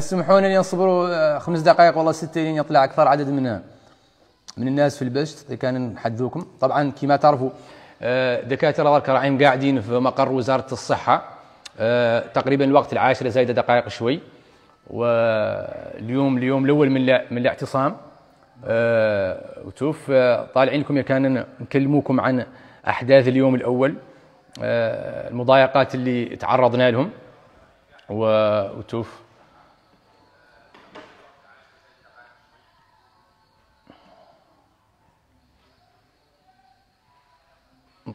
سمحونا لي نصبروا آه، خمس دقائق والله ستة لين يطلع أكثر عدد من آه، من الناس في البشت كان نحدوكم طبعا كما تعرفوا آه، دكاترة برك راهم قاعدين في مقر وزارة الصحة تقريبا الوقت العاشرة زايدة دقائق شوي واليوم اليوم الأول من من الاعتصام وتوف طالعين لكم كان نكلموكم عن أحداث اليوم الأول المضايقات اللي تعرضنا لهم وتوف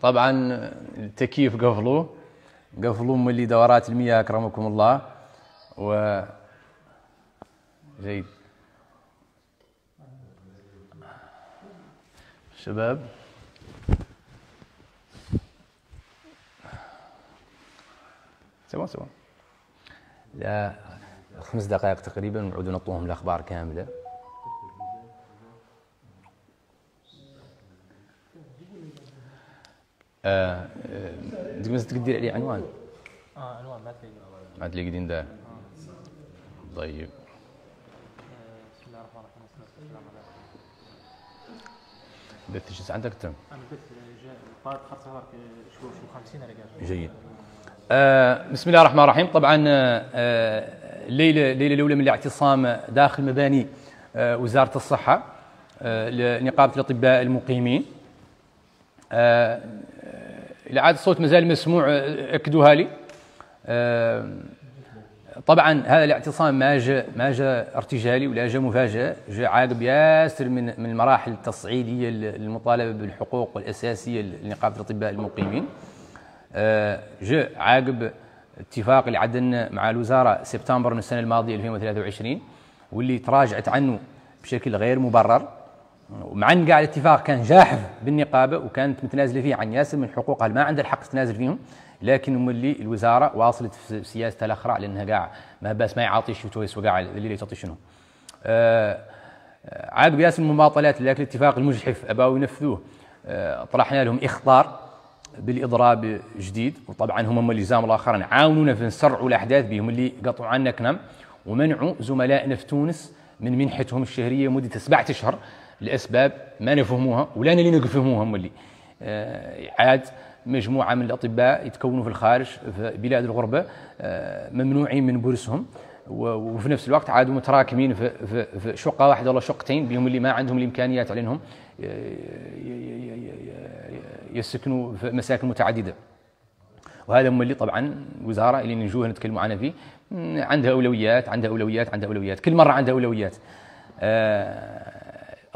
طبعا التكييف قفلوا قفلوا ملي دورات المياه اكرمكم الله و جيد شباب سوا سوا لا خمس دقائق تقريبا نعود نطوهم الاخبار كامله آه ديك مازال عليه عنوان اه عنوان بعث لي بعث لي قدين دار طيب بسم الله الرحمن الرحيم 50 رجال جيد آه بسم الله الرحمن الرحيم طبعا آه الليله آه، الليله الاولى من الاعتصام داخل مباني آه وزاره الصحه آه، لنقابه الاطباء المقيمين آه، اذا عاد الصوت مازال مسموع آه، اكدوها لي آه، طبعا هذا الاعتصام ما جاء ما جاء ارتجالي ولا جاء مفاجاه جاء عاد بياسر من من المراحل التصعيديه للمطالبه بالحقوق الاساسيه لنقابه الاطباء المقيمين آه، جاء عقب اتفاق اللي عدلنا مع الوزاره سبتمبر من السنه الماضيه 2023 واللي تراجعت عنه بشكل غير مبرر ان كاع الاتفاق كان جاحف بالنقابه وكانت متنازله فيه عن ياسر من حقوقها ما عندها الحق تتنازل فيهم لكن هم اللي الوزاره واصلت في سياستها الاخرى لانها كاع ما باس ما يعاطيش في تونس وكاع اللي تعطي شنو آه، عقب ياسر المماطلات لكن الاتفاق المجحف اباوا ينفذوه آه، طرحنا لهم اخطار بالاضراب جديد وطبعا هم اللي زاموا الاخرين عاونونا في نسرعوا الاحداث بهم اللي قطعوا عنا كنم ومنعوا زملائنا في تونس من منحتهم الشهريه مده سبعة اشهر لاسباب ما نفهموها ولا اللي نفهموها هم اللي آه، عاد مجموعه من الاطباء يتكونوا في الخارج في بلاد الغربه آه، ممنوعين من بورسهم وفي نفس الوقت عادوا متراكمين في, شقه واحده ولا شقتين بهم اللي ما عندهم الامكانيات على انهم آه، يسكنوا في مساكن متعدده. وهذا هم اللي طبعا وزاره اللي نجوها نتكلموا عنها فيه عندها اولويات عندها اولويات عندها اولويات كل مره عندها اولويات. آه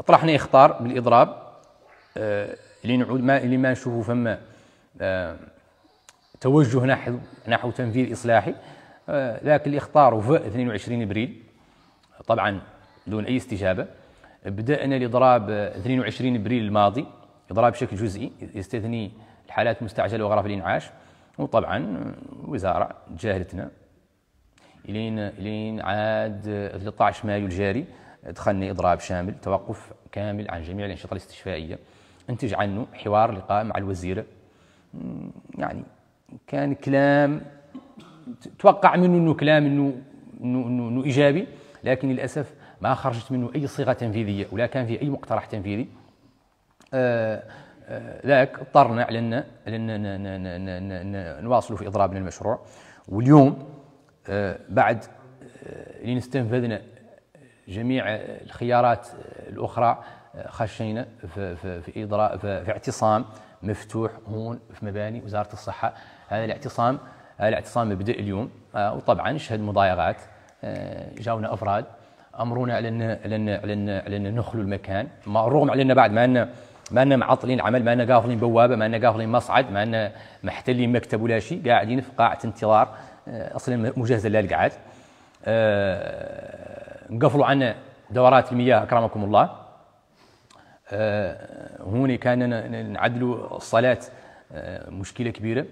طرحنا اخطار بالاضراب آه، لنعود ما لما نشوفوا فما آه، توجه نحو نحو تنفيذ اصلاحي آه، لكن الاخطار في 22 ابريل طبعا دون اي استجابه بدانا الاضراب 22 ابريل الماضي اضراب بشكل جزئي يستثني الحالات المستعجله وغرف الانعاش وطبعا الوزاره جاهلتنا الين الين عاد 13 مايو الجاري دخلنا إضراب شامل توقف كامل عن جميع الأنشطة الاستشفائية انتج عنه حوار لقاء مع الوزيرة يعني كان كلام توقع منه انه كلام انه انه انه, ايجابي لكن للاسف ما خرجت منه اي صيغه تنفيذيه ولا كان في اي مقترح تنفيذي آه، آه، ذاك اضطرنا على ان نواصلوا في اضرابنا المشروع واليوم آه، بعد اللي استنفذنا جميع الخيارات الاخرى آه، خشينا في في في اجراء في, في اعتصام مفتوح هون في مباني وزاره الصحه هذا الاعتصام هذا الاعتصام بدا اليوم آه، وطبعا شهد مضايقات آه، جاونا افراد امرونا على ان على ان على ان على ان نخلوا المكان ما رغم على ان بعد ما ان ما ان معطلين عمل ما ان قافلين بوابه ما ان قافلين مصعد ما ان محتلين مكتب ولا شيء قاعدين في قاعه انتظار اصلا مجهزه للقعد نقفلوا عن دورات المياه أكرمكم الله آه، هوني كان نعدلوا الصلاة آه، مشكلة كبيرة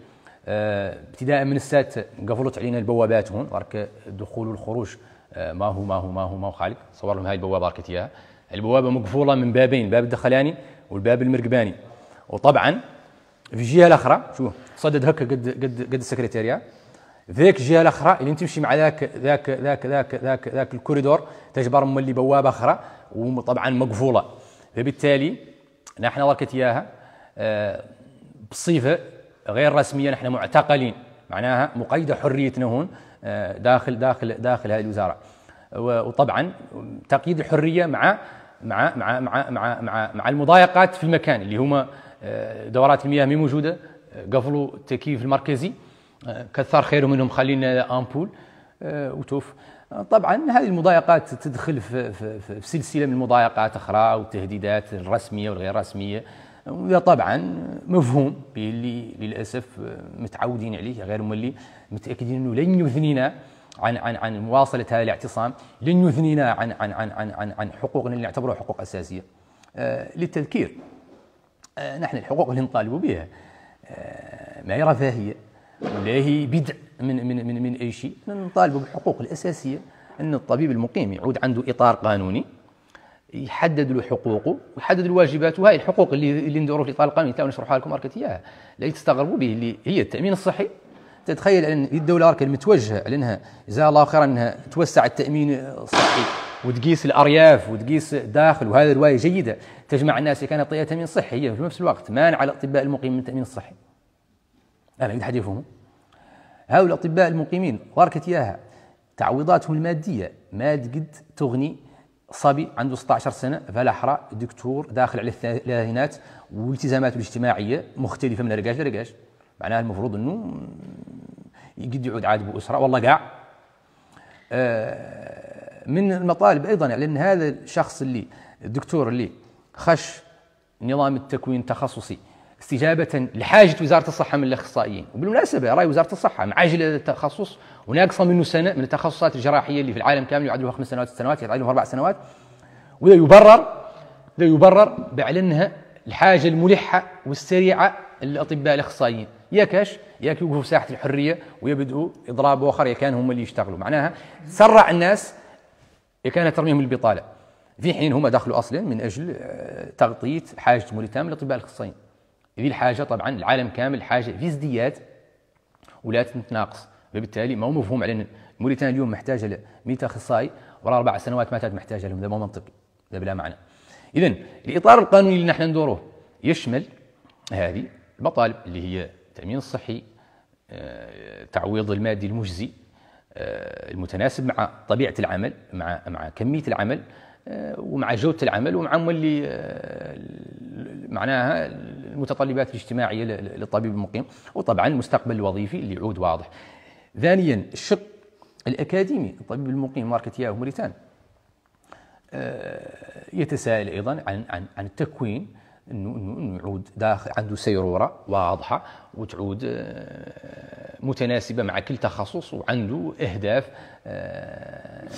آه، ابتداء من السات قفلت علينا البوابات هون برك الدخول والخروج ما هو ما هو ما هو ما هو خالد صور لهم هاي البوابه بركت اياها البوابه مقفوله من بابين باب الدخلاني والباب المرقباني وطبعا في الجهه الاخرى شوف صدد هكا قد قد قد السكرتيريا ذيك الجهه الاخرى اللي تمشي مع ذاك ذاك ذاك ذاك ذاك ذاك الكوريدور تجبر ملي بوابه اخرى وطبعا مقفوله فبالتالي نحن وركت اياها آه، بصفه غير رسميه نحن معتقلين معناها مقيده حريتنا هون آه، داخل داخل داخل هذه الوزاره وطبعا تقييد الحريه مع مع مع مع مع مع, مع المضايقات في المكان اللي هما آه، دورات المياه مي موجوده قفلوا التكييف المركزي كثر خيره منهم خلينا امبول آه، وتوف طبعا هذه المضايقات تدخل في, في, في سلسله من المضايقات اخرى والتهديدات الرسميه والغير رسميه وده طبعا مفهوم اللي للاسف متعودين عليه غير ملي متاكدين انه لن يثنينا عن عن عن مواصله هذا الاعتصام لن يثنينا عن عن عن عن عن, عن حقوقنا اللي نعتبرها حقوق اساسيه آه، للتذكير آه، نحن الحقوق اللي نطالب بها ما هي رفاهيه ولا هي بدع من من من, من اي شيء نطالبوا بالحقوق الاساسيه ان الطبيب المقيم يعود عنده اطار قانوني يحدد له حقوقه ويحدد الواجبات وهاي الحقوق اللي اللي ندوروا في الاطار القانوني تو نشرحها لكم راك اياها اللي تستغربوا به اللي هي التامين الصحي تتخيل ان الدوله راك متوجهه لانها جزاها الله خيرا انها توسع التامين الصحي وتقيس الارياف وتقيس الداخل وهذا روايه جيده تجمع الناس اللي كانت طيئه تامين صحي هي في نفس الوقت على الاطباء المقيمين من التامين الصحي عندي حاجه يفهموا هؤلاء الأطباء المقيمين باركت ياها تعويضاتهم المادية ما قد تغني صبي عنده 16 سنة فلاحرة دكتور داخل على الثلاثينات والتزاماته الاجتماعية مختلفة من رقاش لرقاش معناها المفروض أنه يقد يعود عاد بأسرة والله قاع آه، من المطالب أيضا على يعني أن هذا الشخص اللي الدكتور اللي خش نظام التكوين التخصصي استجابة لحاجة وزارة الصحة من الأخصائيين وبالمناسبة رأي وزارة الصحة معجلة للتخصص وناقصة منه سنة من التخصصات الجراحية اللي في العالم كامل يعدلوها خمس سنوات سنوات يعدلوها أربع سنوات ولا يبرر إذا يبرر بعلنها الحاجة الملحة والسريعة للأطباء الأخصائيين يا كاش يا يوقفوا في ساحة الحرية ويبدأوا إضراب آخر يا كان هم اللي يشتغلوا معناها سرع الناس يا كان ترميهم البطالة في حين هم دخلوا أصلا من أجل آه، تغطية حاجة ملتام للأطباء الأخصائيين هذه الحاجه طبعا العالم كامل حاجه في ازدياد ولا تتناقص فبالتالي ما هو مفهوم على موريتانيا اليوم محتاجه 100 اخصائي ورا اربع سنوات ما كانت محتاجه لهم هذا مو منطقي هذا بلا معنى اذا الاطار القانوني اللي نحن ندوروه يشمل هذه المطالب اللي هي التامين الصحي التعويض آه، المادي المجزي آه، المتناسب مع طبيعه العمل مع مع كميه العمل آه، ومع جوده العمل ومع مولي معناها المتطلبات الاجتماعية للطبيب المقيم وطبعا المستقبل الوظيفي اللي يعود واضح ثانيا الشق الأكاديمي الطبيب المقيم ماركت ياهو موريتان آه، يتساءل أيضا عن, عن, عن التكوين انه يعود داخل عنده سيروره واضحه وتعود آه، متناسبه مع كل تخصص وعنده اهداف آه،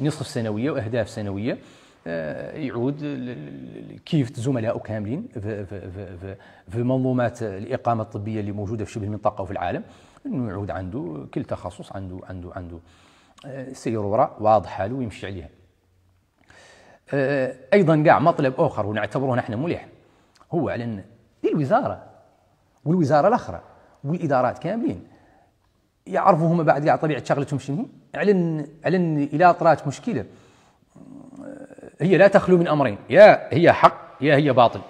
نصف سنويه واهداف سنويه آه، يعود كيف الزملاء كاملين في, في, في, في منظومات الاقامه الطبيه اللي موجوده في شبه المنطقه وفي العالم انه يعود عنده كل تخصص عنده عنده عنده آه، سيروره واضحه له ويمشي عليها. آه، ايضا كاع مطلب اخر ونعتبره نحن مليح هو على ان الوزاره والوزاره الاخرى والادارات كاملين يعرفوا هما بعد كاع طبيعه شغلتهم شنو على على الى طرات مشكله هي لا تخلو من امرين يا هي حق يا هي باطل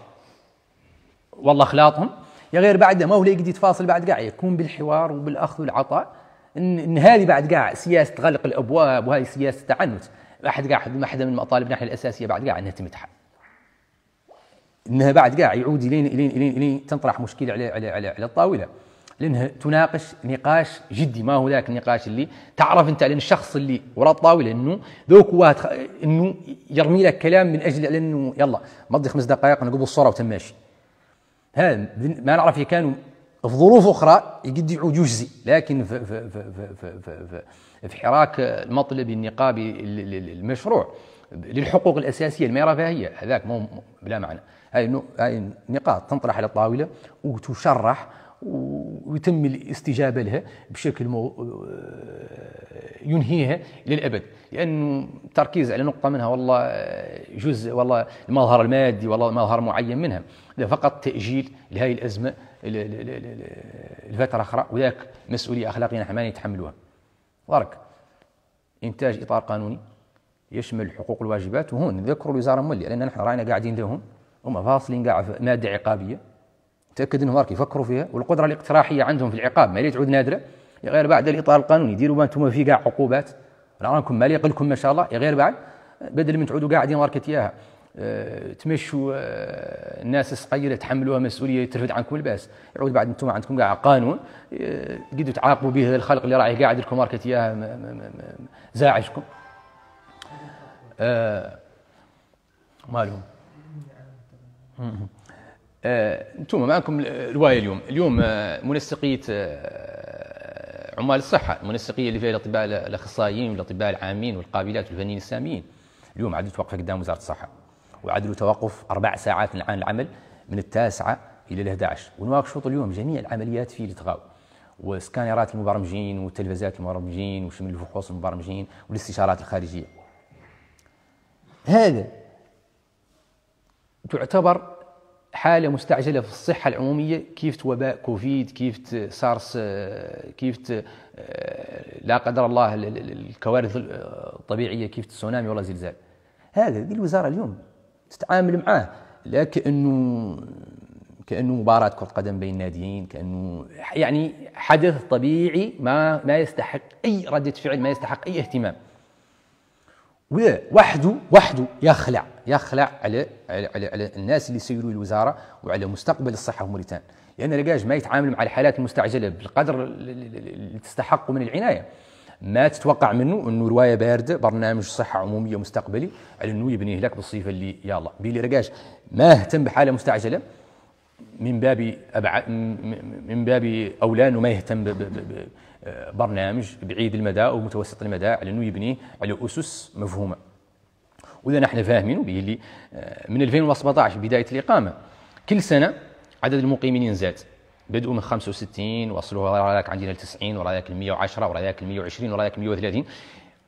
والله خلاطهم يا غير بعد ما هو لا يقدر يتفاصل بعد كاع يكون بالحوار وبالاخذ والعطاء ان, إن هذه بعد كاع سياسه غلق الابواب وهذه سياسه تعنت احد كاع واحده من مطالب الناحيه الاساسيه بعد كاع انها تمتحن انها بعد كاع يعود الين الين, إلين تنطرح مشكله على على على, على الطاوله لانها تناقش نقاش جدي ما هو ذاك النقاش اللي تعرف انت على الشخص اللي وراء الطاوله انه ذوك واحد انه يرمي لك كلام من اجل انه يلا مضي خمس دقائق نقبل الصوره وتم ماشي هذا ما نعرف كانوا في ظروف اخرى يقد يعود يجزي لكن في في في في في, في, في حراك المطلب النقابي المشروع للحقوق الاساسيه اللي ما هي هذاك مو بلا معنى هاي نقاط تنطرح على الطاوله وتشرح ويتم الاستجابه لها بشكل مو ينهيها للابد لانه التركيز على نقطه منها والله جزء والله المظهر المادي والله مظهر معين منها ده فقط تاجيل لهذه الازمه لفتره اخرى وذاك مسؤوليه اخلاقيه نحن ما نتحملوها ضرك انتاج اطار قانوني يشمل الحقوق والواجبات وهون نذكر الوزاره مولية لان نحن راينا قاعدين لهم هم فاصلين قاع ماده عقابيه تاكد انهم راك يفكروا فيها والقدره الاقتراحيه عندهم في العقاب ما تعود نادره غير بعد الاطار القانوني ديروا ما انتم في كاع عقوبات راكم مالي يقلكم ما شاء الله غير بعد بدل من تعودوا قاعدين راك تياها آه، تمشوا آه، الناس الصغيره تحملوها مسؤوليه ترفد عنكم الباس يعود بعد انتم عندكم كاع قانون تقدروا آه، تعاقبوا به الخلق اللي راعي قاعد لكم راك اياها زاعجكم مالهم آه، انتم معكم روايه اليوم اليوم آه، منسقيه آه، عمال الصحه المنسقيه اللي فيها الاطباء الاخصائيين والاطباء العامين والقابلات والفنيين الساميين اليوم عاد توقف قدام وزاره الصحه وعدلوا توقف اربع ساعات عن العمل من التاسعه الى ال 11 ونواقشوا اليوم جميع العمليات في التغاو وسكانرات المبرمجين وتلفزيات المبرمجين وشمل الفحوص المبرمجين والاستشارات الخارجيه هذا تعتبر حالة مستعجلة في الصحة العمومية كيف وباء كوفيد كيف سارس كيف آه، لا قدر الله الكوارث الطبيعية كيف تسونامي ولا زلزال هذا الوزارة اليوم تتعامل معاه لا كأنه كأنه مباراة كرة قدم بين ناديين كأنه يعني حدث طبيعي ما ما يستحق أي ردة فعل ما يستحق أي اهتمام وحده وحده يخلع يخلع على على, على, على الناس اللي يسيروا الوزاره وعلى مستقبل الصحه في موريتانيا لان لقاش ما يتعامل مع الحالات المستعجله بالقدر اللي تستحق من العنايه ما تتوقع منه انه روايه بارده برنامج صحه عموميه مستقبلي على انه يبنيه لك بالصفه اللي يلا بيلي رقاش ما اهتم بحاله مستعجله من باب أبع... من باب اولى انه ما يهتم ب... ب... ب... برنامج بعيد المدى او متوسط المدى على انه يبني على اسس مفهومه واذا نحن فاهمين به اللي آه، من 2017 بدايه الاقامه كل سنه عدد المقيمين ينزاد بدؤوا من 65 وصلوا وراك عندنا ل 90 وراك ل 110 وراك ل 120 وراك ل 130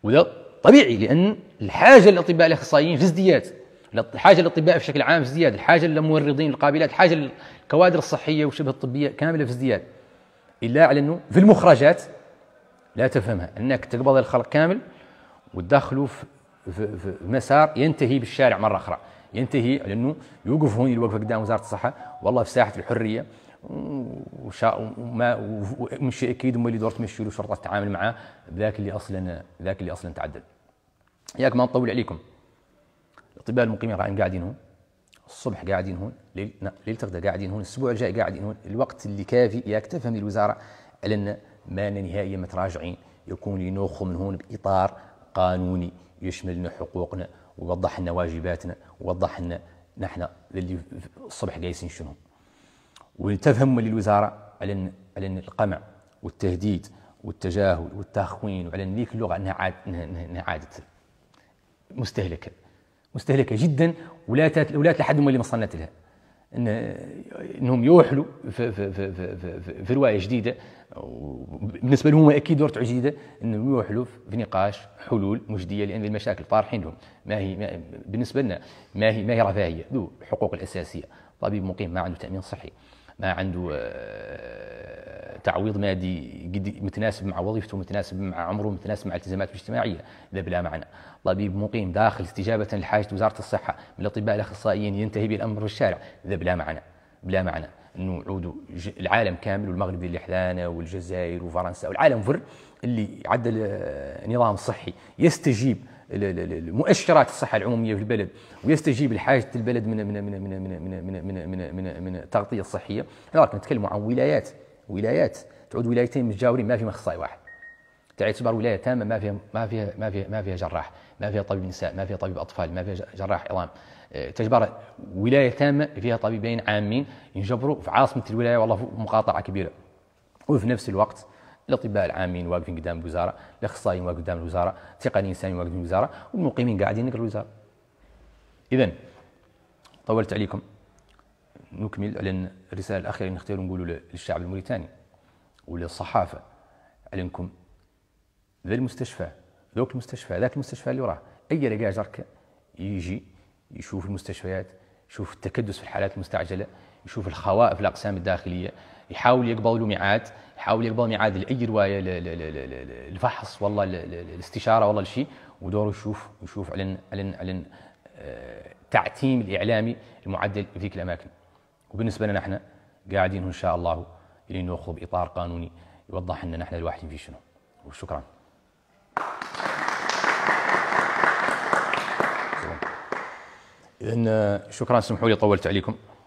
وده طبيعي لان الحاجه للاطباء الاخصائيين في ازدياد الحاجه للاطباء بشكل عام في ازدياد الحاجه للممرضين القابلات الحاجه للكوادر الصحيه وشبه الطبيه كامله في ازدياد الا على انه في المخرجات لا تفهمها انك تقبض الخلق كامل وتدخله في, في, في مسار ينتهي بالشارع مره اخرى ينتهي لانه يوقف هون الوقفه قدام وزاره الصحه والله في ساحه الحريه وشاء وما ومش اكيد هم اللي دور تمشي له شرطه تتعامل معاه ذاك اللي اصلا ذاك اللي اصلا تعدد ياك ما نطول عليكم الاطباء المقيمين راهم قاعدين هون الصبح قاعدين هون ليله تغدا قاعدين هون الاسبوع الجاي قاعدين هون الوقت اللي كافي ياك تفهم الوزاره على ان ما نهائيا متراجعين يكون ينوخوا من هون باطار قانوني يشمل لنا حقوقنا ووضح لنا واجباتنا ووضح لنا نحن اللي الصبح قايسين شنو وتفهم للوزاره على ان على ان القمع والتهديد والتجاهل والتخوين وعلى ان ذيك اللغه انها عاد انها عادت مستهلكه مستهلكه جدا ولا ولات لحد هما اللي وصلنات لها إن انهم يوحلوا في, في, في, في, في, في روايه جديده بالنسبه لهم اكيد دور جديده انهم يوحلوا في نقاش حلول مجديه لان المشاكل طارحين لهم ما هي ما بالنسبه لنا ما هي ما هي رفاهيه ذو الحقوق الاساسيه طبيب مقيم ما عنده تامين صحي ما عنده آه، تعويض مادي متناسب مع وظيفته متناسب مع عمره متناسب مع التزاماته الاجتماعيه اذا بلا معنى طبيب مقيم داخل استجابه لحاجه وزاره الصحه من الاطباء الاخصائيين ينتهي به الامر في الشارع اذا بلا معنى بلا معنى انه عودوا العالم كامل والمغرب اللي حذانا والجزائر وفرنسا والعالم فر اللي عدل آه، نظام صحي يستجيب المؤشرات الصحه العموميه في البلد ويستجيب لحاجه البلد من من من من من من من من, من, من التغطيه الصحيه احنا راك نتكلموا عن ولايات ولايات تعود ولايتين متجاورين ما فيهم اخصائي واحد تعيد تعتبر ولايه تامه ما فيها ما فيها ما فيها ما فيها جراح ما فيها طبيب نساء ما فيها طبيب اطفال ما فيها جراح عظام تجبر ولايه تامه فيها طبيبين عامين ينجبروا في عاصمه الولايه والله مقاطعه كبيره وفي نفس الوقت الاطباء العامين واقفين قدام الوزاره الاخصائيين واقفين قدام الوزاره التقنيين الانسانيين واقفين قدام الوزاره والمقيمين قاعدين قدام الوزاره اذا طولت عليكم نكمل على الرساله الاخيره اللي نختار نقولوا للشعب الموريتاني وللصحافه على انكم ذا المستشفى ذوك المستشفى ذاك المستشفى اللي وراه اي رجاء جرك يجي يشوف المستشفيات يشوف التكدس في الحالات المستعجله يشوف الخوائف في الاقسام الداخليه يحاول يقبل له ميعاد يحاول يقبل ميعاد لاي روايه الفحص والله الاستشاره والله الشيء ودوره يشوف يشوف علن علن علن تعتيم الاعلامي المعدل في ذيك الاماكن وبالنسبه لنا نحن قاعدين ان شاء الله لين ناخذ باطار قانوني يوضح لنا نحن الواحد في شنو وشكرا اذا شكرا سمحوا لي طولت عليكم